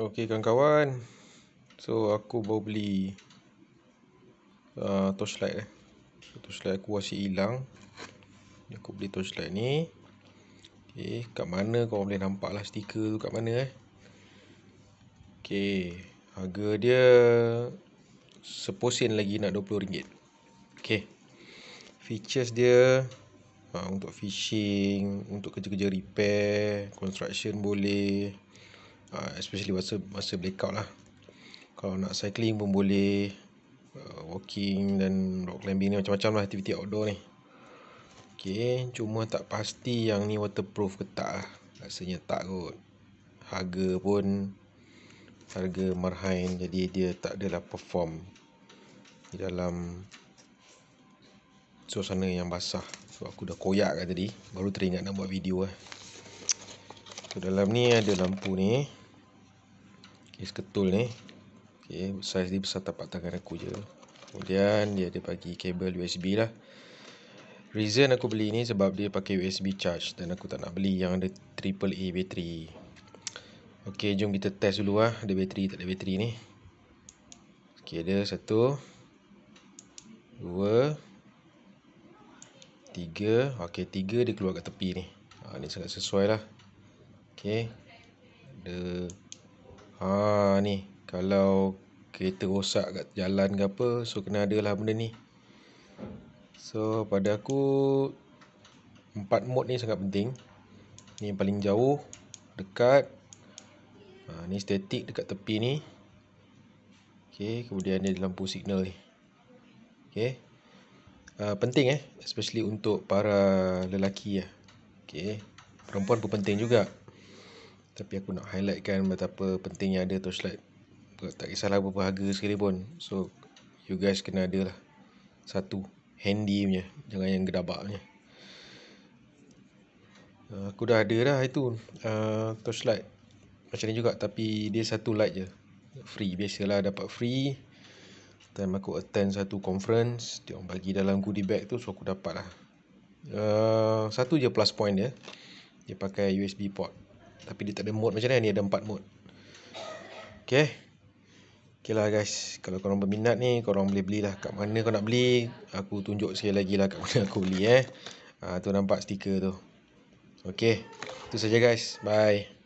Okey kawan-kawan. So aku baru beli uh, torchlight eh. So, torchlight aku masih hilang. Ni aku beli torchlight ni. Okey, kat mana kau boleh nampak lah stiker tu kat mana eh? Okey, harga dia seposen lagi nak RM20. Okey. Features dia uh, untuk fishing, untuk kerja-kerja repair, construction boleh. Ah, especially masa masa blackout lah kalau nak cycling pun boleh uh, walking dan rock climbing ni macam-macam lah aktiviti outdoor ni ok cuma tak pasti yang ni waterproof ke tak lah rasanya tak kot harga pun harga marhain jadi dia tak adalah perform di dalam suasana yang basah sebab aku dah koyak kan tadi baru teringat nak buat video lah so dalam ni ada lampu ni Saiz ketul ni okay, Saiz dia besar tapak tangan aku je Kemudian dia ada bagi kabel USB lah Reason aku beli ni sebab dia pakai USB charge Dan aku tak nak beli yang ada triple A battery. Ok jom kita test dulu lah Ada bateri tak ada bateri ni Ok ada satu Dua Tiga Ok tiga dia keluar kat tepi ni ha, Ni sangat sesuai lah Ok Ada Ha ni kalau kereta rosak kat jalan ke apa so kena ada lah benda ni. So pada aku empat mode ni sangat penting. Ni yang paling jauh, dekat. Ha ni statik dekat tepi ni. Okey, kemudian ni lampu signal ni. Okey. Uh, penting eh especially untuk para lelaki ya. Okey. Perempuan pun penting juga tapi aku nak highlightkan betapa pentingnya ada torchlight tak kisahlah berapa harga sekali pun so you guys kena ada lah satu handy punya jangan yang gedabak punya ah, aku dah ada dah itu uh, torchlight macam ni juga tapi dia satu light je free biasalah dapat free time aku attend satu conference dia orang bagi dalam goodie bag tu so aku dapat lah uh, ah, satu je plus point dia dia pakai USB port tapi dia tak ada mode macam ni Ni ada empat mode Okay Okay lah guys Kalau korang berminat ni Korang boleh belilah Kat mana korang nak beli Aku tunjuk sekali lagi lah Kat mana aku beli eh ha, Tu nampak stiker tu Okay Itu saja guys Bye